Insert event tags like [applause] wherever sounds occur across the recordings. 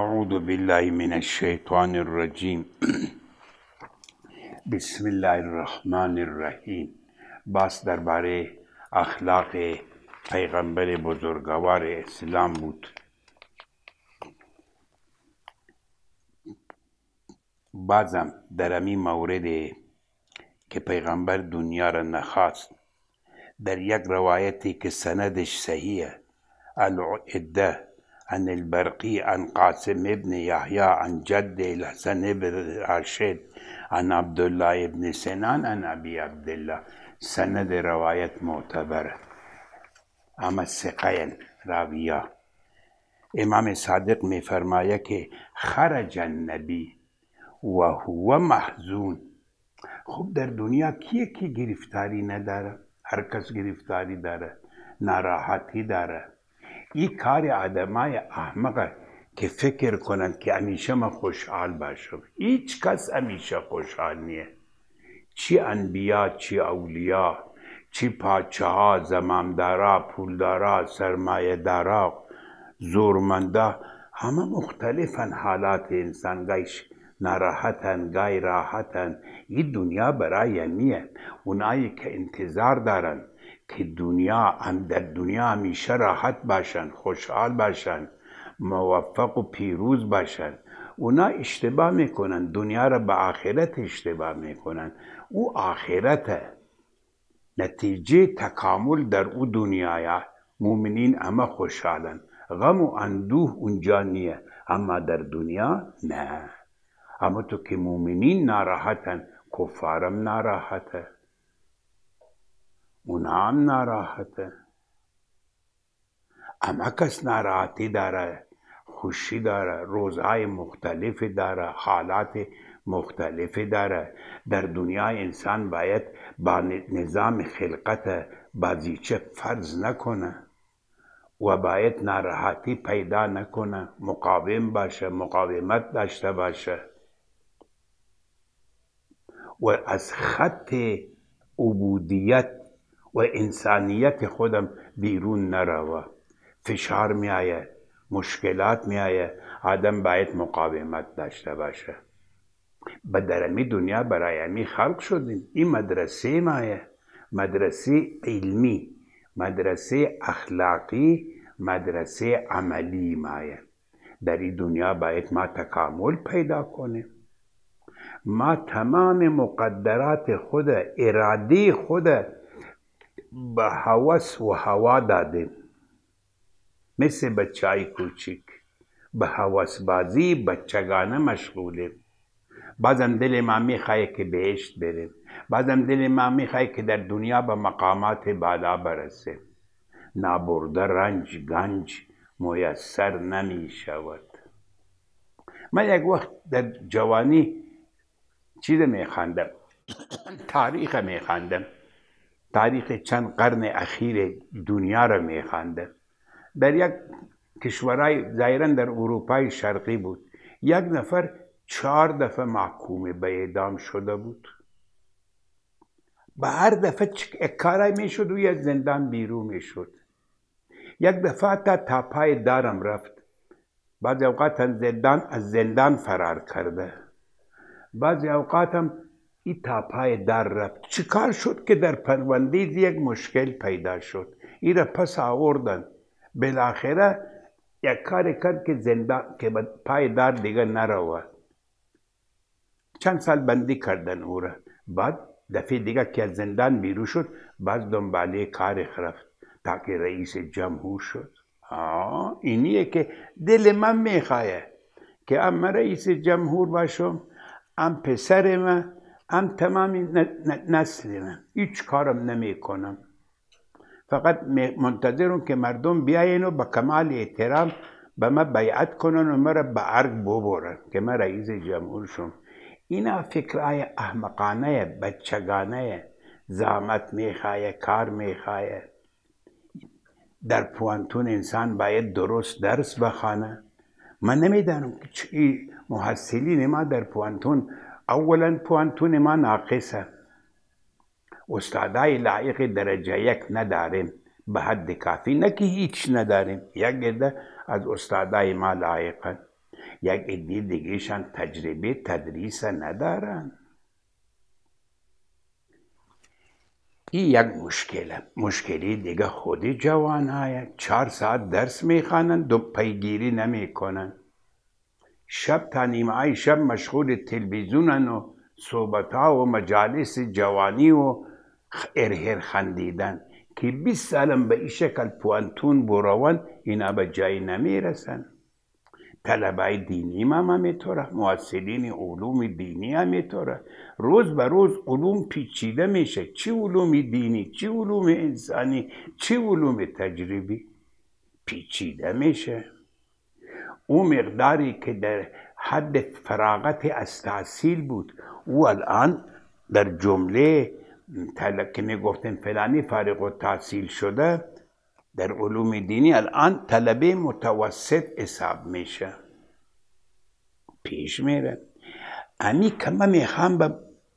أعوذ بالله من الشيطان الرجيم [clears throat] بسم الله الرحمن الرحیم بس درباره اخلاق پیغمبر بزرگوار اسلام بود بعضم در امی مورد که پیغمبر دنیا را نخواست در یک روایتی که سندش صحیحه العده عن البرقي عن قاسم ابن يحيى عن جده الحسن بن راشد عن عبد الله ابن سنان عن أبي عبد الله سند رواية معتبرة اما سقین راويا امام صادق میں فرمایا کہ خرج النبی و هو محزون خب در دنیا کیه کی گرفتاری نداره هر کس گرفتاری داره ناراحتی داره این کار آدمای احمق که فکر کنند که همیشه من خوشحال باشم هیچ کس همیشه خوشحال نیه چی انبیا چی اولیا چی پاچه ها زمامدارا پولدارا سرمایه دارا زورمنده همه مختلفن حالات انسان گیش ناراحتن گای راحتن این دنیا برای نیه اونایی که انتظار دارن که دنیا هم در دنیا همیشه راحت باشن خوشحال باشن موفق و پیروز باشن اونا اشتباه میکنن دنیا را به آخرت اشتباه میکنن او آخرته نتیجه تکامل در او یا مومنین اما خوشحالن غم و اندوه اونجا نیه اما در دنیا نه اما تو که مومنین ناراحتن کفارم ناراحته اونا هم ناراحته اما کس ناراحتی داره خوشی داره روزهای مختلفی داره حالات مختلفی داره در دنیا انسان باید با نظام خلقت بازیچه فرض نکنه و باید ناراحتی پیدا نکنه مقاوم باشه مقاومت داشته باشه و از خط عبودیت و انسانیت خودم بیرون نروه فشار می آید. مشکلات می آید. آدم باید مقاومت داشته باشه به درمی دنیا برای امی خلق شدیم این مدرسه مایه مدرسه علمی مدرسه اخلاقی مدرسه عملی مایه در این دنیا باید ما تکامل پیدا کنیم ما تمام مقدرات خود اراده خود و به هوا داده مثل بچه کوچیک به هوس بازی بچگانه مشغوله بعضم دل ما میخواهی که بهشت بره بعضم دل ما میخواهی که در دنیا به مقامات بالا برسه نابرده رنج گنج میسر نمی شود من یک وقت در جوانی چیز میخندم، تاریخ میخندم. تاریخ چند قرن اخیر دنیا را میخوانده در یک کشورای ظاهرا در اروپای شرقی بود یک نفر چهار دفعه محکوم به اعدام شده بود به هر دفعه می میشد و یک زندان بیرون میشد یک دفعه تا تاپای دارم رفت بعضی اوقات زندان از زندان فرار کرده بعضی اوقات هم این تاپای در رفت چیکار شد که در پرونده یک مشکل پیدا شد این را پس آوردن بالاخره یک کار کرد که که پای دار دیگه نرود چند سال بندی کردن او را بعد دفعه دیگه که زندان بیرو شد بعد دنباله کار خرفت تا که رئیس جمهور شد آه اینیه که دل من میخواه که اما رئیس جمهور باشم ام پسر من هم تمام نسل من هیچ کارم نمی کنم فقط منتظرم که مردم بیاین و به کمال احترام به ما بیعت کنن و مرا به عرق ببرن که من رئیس جمهور شم اینا فکرهای احمقانه بچگانه زحمت میخواه کار میخواه در پوانتون انسان باید درست درس بخوانه من نمیدانم که چی محصلین ما در پوانتون اولا پوانتون ما ناقصه استادای لایق درجه یک نداریم به حد کافی نه هیچ نداریم یک عده از استادای ما لایقه یک ادی دیگهشان تجربه تدریس ندارن این یک مشکله مشکلی دیگه خودی جوان های چهار ساعت درس میخوانن دو پیگیری نمیکنند شب تا نیمه شب مشغول تلویزیونن و صحبت ها و مجالس جوانی و ارهر خندیدن که 20 سالم به این شکل پوانتون بروان اینا به جایی نمیرسن طلبه دینی هم توره. محسلین علوم دینی توره. روز به روز علوم پیچیده میشه چی علوم دینی چی علوم انسانی چی علوم تجربی پیچیده میشه او مقداری که در حد فراغت از تحصیل بود او الان در جمله که می فلانی فارغ و تحصیل شده در علوم دینی الان طلبه متوسط حساب میشه پیش میره امی که میخوام به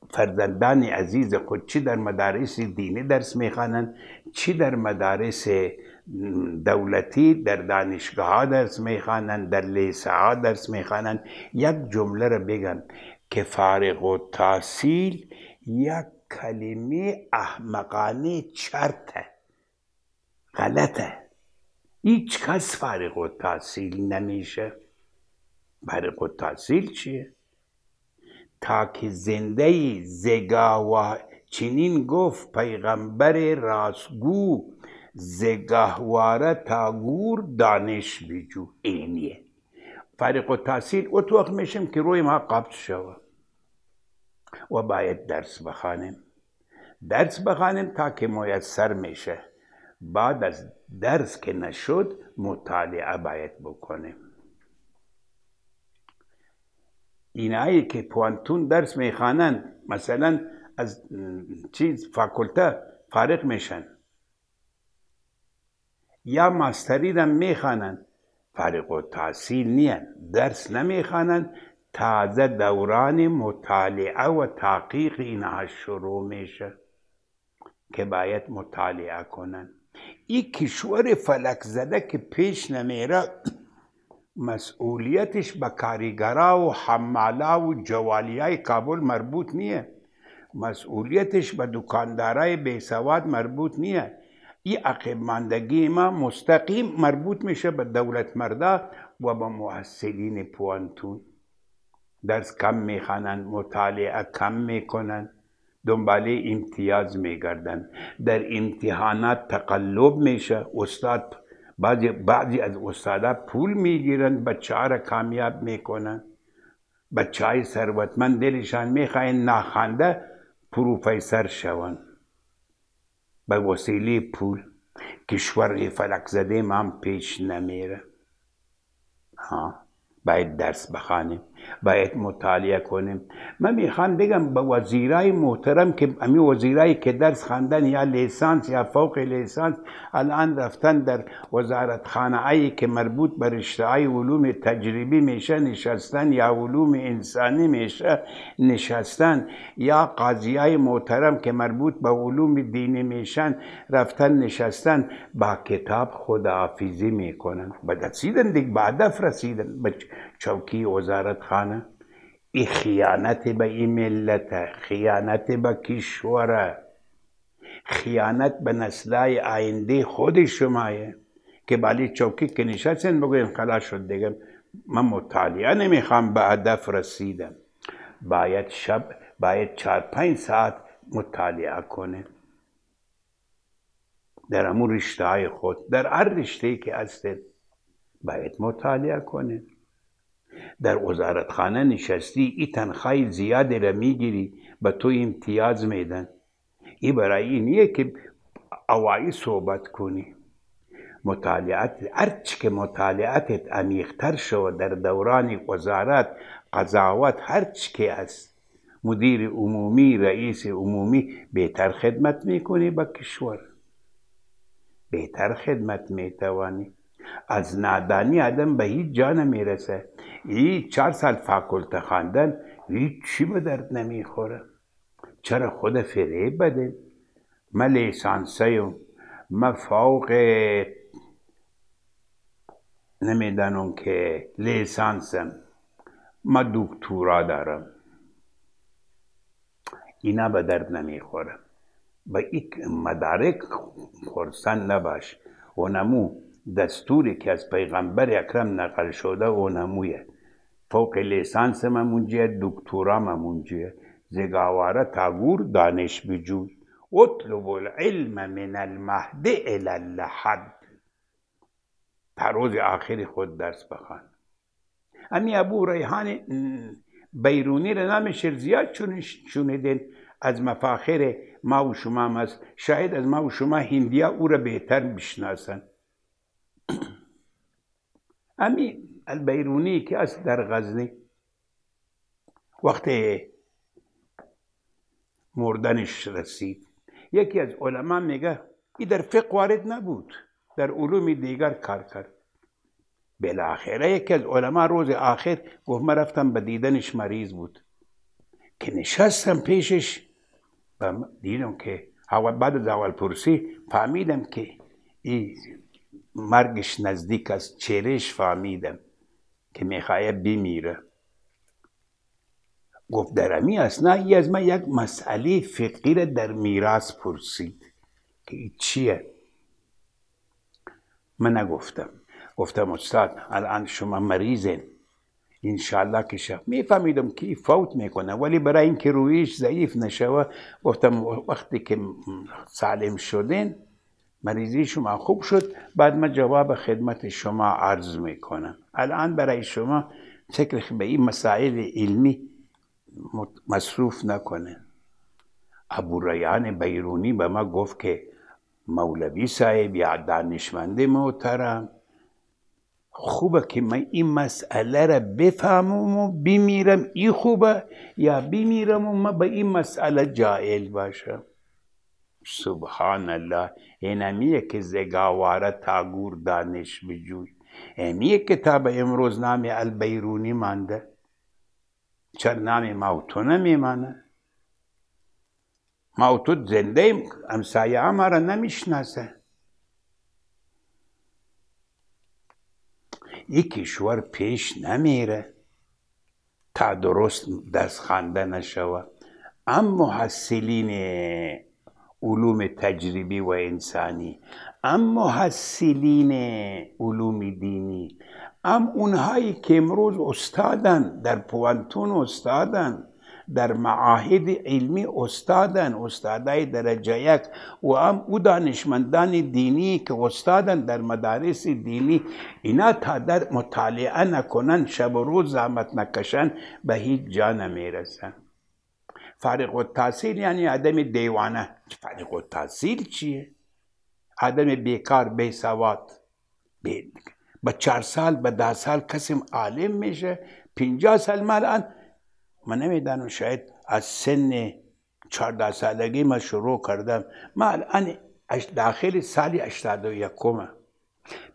فرزندان عزیز خود چی در مدارس دینی درس میخوانند چی در مدارس دولتی در دانشگاه ها درس میخوانند در لیسه ها درس میخوانند یک جمله را بگن که فارغ و تحصیل یک کلمه احمقانه چرته غلطه هیچ کس فارغ و تحصیل نمیشه فارغ و تحصیل چیه؟ تا که زنده زگا و چنین گفت پیغمبر راستگو زگهواره تاگور دانش بیجو اینیه فریق و تحصیل وقت میشم که روی ما قبض شوه و باید درس بخانیم درس بخانم تا که میسر میشه بعد از درس که نشد مطالعه باید بکنیم اینایی که پوانتون درس میخوانند مثلا از چیز فاکولته فارغ میشن یا مستریدم میخوانند فرق و تحصیل نیان درس نمیخوانند تازه دوران مطالعه و تحقیق اینها شروع میشه که باید مطالعه کنند این کشور فلک زده که پیش نمیره مسئولیتش به کارگرا و حمالا و جوالیای کابل مربوط نیه مسئولیتش به دکاندارای بیسواد مربوط نیه این عقب ماندگی ما مستقیم مربوط میشه به دولت مرده و به محصلین پوانتون درس کم میخوانند مطالعه کم میکنند دنباله امتیاز میگردند. در امتحانات تقلب میشه استاد بعضی, بعضی از استادا پول میگیرند، بچه را کامیاب میکنند. بچه های ثروتمند دلشان میخواین ناخوانده پروفیسر شوند به وسیله پول کشور فلک زده من پیش نمیره ها باید درس بخانیم باید مطالعه کنیم من میخوام بگم به وزیرای محترم که امی وزیرایی که درس خواندن یا لیسانس یا فوق لیسانس الان رفتن در وزارت خانه که مربوط به رشته های علوم تجربی میشه نشستن یا علوم انسانی میشه نشستن یا قاضی های محترم که مربوط به علوم دینی میشن رفتن نشستن با کتاب خداحافظی میکنن به رسیدن دیگه به هدف رسیدن چوکی وزارت خانه ای خیانت به این ملت خیانت به کشور خیانت به نسلای آینده خود شمایه که بالی چوکی که نشستن بگویم خلاص شد دیگه من مطالعه نمیخوام به هدف رسیدم باید شب باید چهار پنج ساعت مطالعه کنه در امور رشته خود در هر رشته که هستید باید مطالعه کنه در وزارتخانه نشستی ای تنخواه زیادی را میگیری به تو امتیاز میدن ای برای اینیه که اوایی صحبت کنی مطالعات. هرچی که مطالعتت عمیقتر شود در دوران وزارت قضاوت هرچی که است مدیر عمومی رئیس عمومی بهتر خدمت میکنی به کشور بهتر خدمت میتوانی از نادانی آدم به هیچ جا نمیرسه این چهار سال فاکولته خواندن هیچ چی به درد نمیخوره چرا خود فریب بده من لیسانسیم من فوق نمیدانم که لیسانسم ما دکتورا دارم اینا به درد نمیخوره به یک مدارک خورسن نباش و نمو دستوری که از پیغمبر اکرم نقل شده نمویه فوق لیسانس ممونجیه دکترا ممونجیه زگاواره تاگور دانش بجوی اطلب العلم من المهد الى اللحد تا روز آخر خود درس بخوان امی ابو ریحان بیرونی را نمیشه زیاد شنیدین از مفاخر ما و شما شاید از ما و شما هندیا او را بهتر بشناسند امی البیرونی که از در غزنی وقت مردنش رسید یکی از علما میگه ای در فقه وارد نبود در علوم دیگر کار کرد بالاخره یکی از علما روز آخر گفت من رفتم به دیدنش مریض بود که نشستم پیشش دیدم که بعد از اول پرسی فهمیدم که این مرگش نزدیک از چهرهش فهمیدم که میخواید بمیره گفت در امی نه ای از من یک مسئله را در میراث پرسید که چیه من نگفتم گفتم استاد الان شما مریضین انشالله که می میفهمیدم که فوت میکنه ولی برای اینکه رویش ضعیف نشوه گفتم وقتی که سالم شدین مریضی شما خوب شد بعد من جواب خدمت شما عرض میکنم الان برای شما فکر به این مسائل علمی مصروف نکنه ابو ریان بیرونی به ما گفت که مولوی صاحب یا دانشمند محترم خوبه که من این مسئله را بفهمم و بمیرم این خوبه یا بمیرم و من به این مسئله جائل باشم سبحان الله این امیه که زگاواره تاگور دانش بجوی امیه کتاب امروز نام البیرونی مانده چرا نام موتو نمیمانه موتو زنده ایم امسایه امارا نمیشناسه یکی کشور پیش نمیره تا درست دست خنده نشوه اما محصلین علوم تجربی و انسانی اما محصلین علوم دینی ام اونهایی که امروز استادن در پوانتون استادن در معاهد علمی استادن استادای درجه یک و ام او دانشمندان دینی که استادن در مدارس دینی اینا تا در مطالعه نکنن شب و روز زحمت نکشن به هیچ جا نمیرسن و التحصیل یعنی عدم دیوانه و التحصیل چیه؟ عدم بیکار بی سواد به چهار سال به ده سال کسیم عالم میشه پینجا سال من الان من نمیدانم شاید از سن چهارده سالگی من شروع کردم من الان داخل سال اشتاد و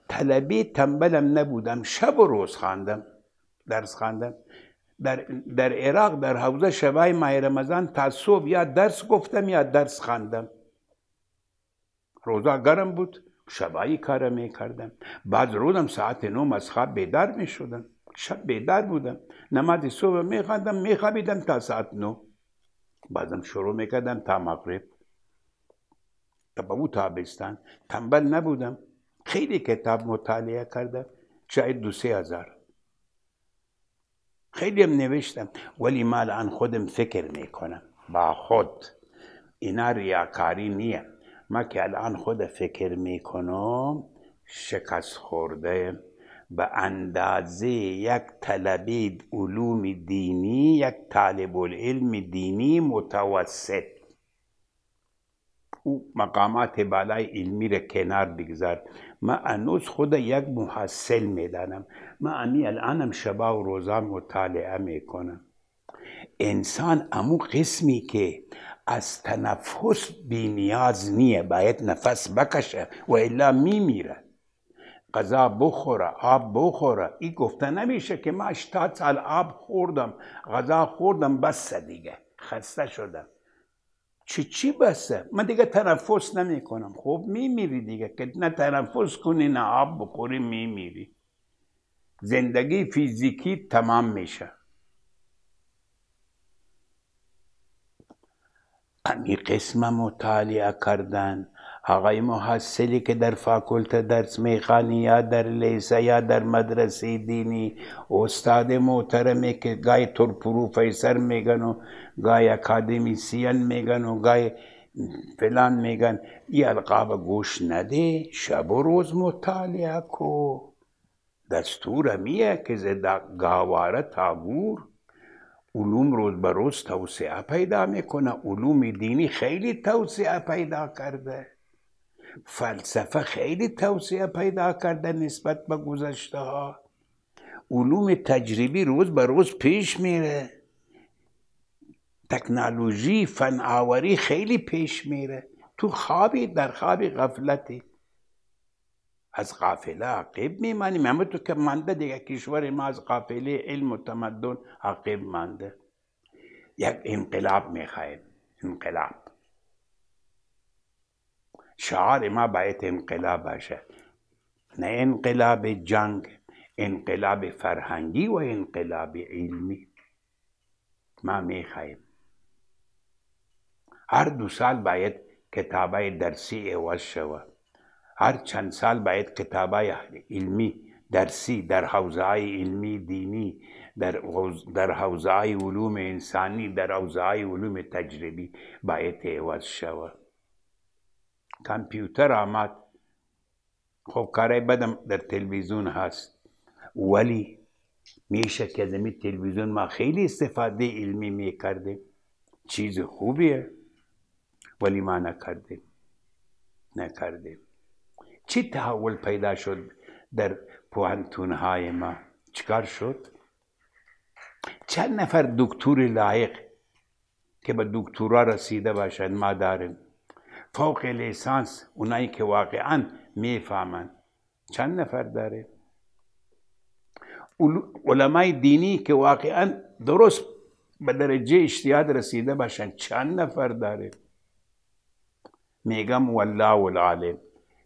طلبی تنبلم نبودم شب و روز خاندم درس خواندم در, در عراق در حوزه شبای ماه رمضان تا یا درس گفتم یا درس خواندم روزا گرم بود شبایی کار می کردم بعد روزم ساعت نوم از بیدار می شدم شب بیدار بودم نماز صبح می خواندم می خوابیدم تا ساعت نو بعدم شروع میکردم تا مغرب تا به او تابستان تنبل نبودم خیلی کتاب مطالعه کردم شاید دو سه هزار خیلی هم نوشتم ولی مال عن خودم فکر میکنم با خود اینا ریاکاری نیه ما که الان خود فکر میکنم شکست خورده به اندازه یک طلبید علوم دینی یک طالب العلم دینی متوسط او مقامات بالای علمی را کنار بگذار من انوز خود یک محصل میدانم من امی الانم شبا و روزا مطالعه میکنم انسان امو قسمی که از تنفس بی نیاز نیه باید نفس بکشه و الا میمیره غذا بخوره آب بخوره ای گفته نمیشه که من اشتاد سال آب خوردم غذا خوردم بس دیگه خسته شدم چی چی بسه من دیگه تنفس نمی کنم خب میمیری دیگه که نه تنفس کنی نه آب بخوری میمیری زندگی فیزیکی تمام میشه امی قسم مطالعه کردن آقای محصلی که در فاکولته درس میخوانی یا در لیسه یا در مدرسه دینی استاد محترمی که گای تور پروفیسر میگن و گای اکادمیسین میگن و گای فلان میگن این القاب گوش نده شب و روز مطالعه کو دستور میه که زده گاواره تاگور علوم روز بروز روز توسعه پیدا میکنه علوم دینی خیلی توسعه پیدا کرده فلسفه خیلی توسعه پیدا کرده نسبت به گذشته ها علوم تجربی روز به روز پیش میره تکنولوژی آوری خیلی پیش میره تو خوابی در خوابی غفلتی از قافله عقیب میمانیم اما تو که منده دیگه کشور ما از قافله علم و تمدن عقیب مانده یک انقلاب میخوایم انقلاب شعار ما بقيت انقلاب باشه نه انقلاب جنگ انقلاب فرهنگی و انقلاب علمی ما میخواهیم هر دو سال باید کتابای درسی عوض شوه هر چند سال باید کتابای علمی درسی در حوزه های علمی دینی در در حوزه های علوم انسانی در حوزه های علوم تجربی باید عوض شوه کامپیوتر آمد خب کارای بدم در تلویزیون هست ولی میشه که می تلویزیون ما خیلی استفاده علمی میکردیم چیز خوبیه ولی ما نکردیم نکردیم چی تحول پیدا شد در پوهنتون های ما چکار شد چند نفر دکتور لایق که به دکتورا رسیده باشند ما داریم فوق لیسانس اونایی که واقعا میفهمند. چند نفر داره علمای دینی که واقعا درست به درجه اجتیاد رسیده باشن چند نفر داره میگم والله العالم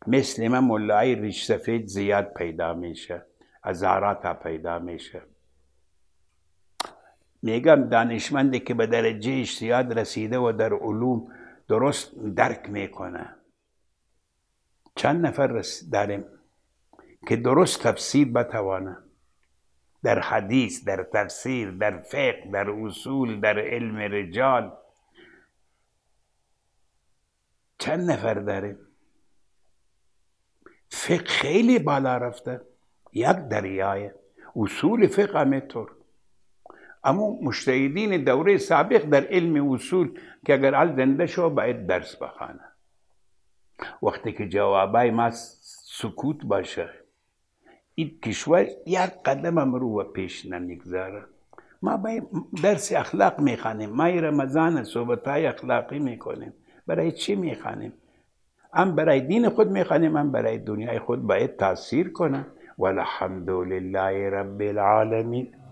مثل من ملای ریش سفید زیاد پیدا میشه ازارات پیدا میشه میگم دانشمندی که به درجه اجتیاد رسیده و در علوم درست درک میکنه چند نفر داریم که درست تفسیر بتوانه در حدیث در تفسیر در فقه در اصول در علم رجال چند نفر داریم فقه خیلی بالا رفته یک دریای اصول فقه طور اما مشتهدین دوره سابق در علم اصول که اگر حال زنده شو باید درس بخانه. وقتی که جوابای ما سکوت باشه این کشور یک قدم هم رو پیش نمیگذاره ما باید درس اخلاق میخوانیم ما رمضان صحبت های اخلاقی میکنیم برای چی میخوانیم هم برای دین خود میخوانیم هم برای دنیای خود باید تاثیر کنه والحمد لله رب العالمین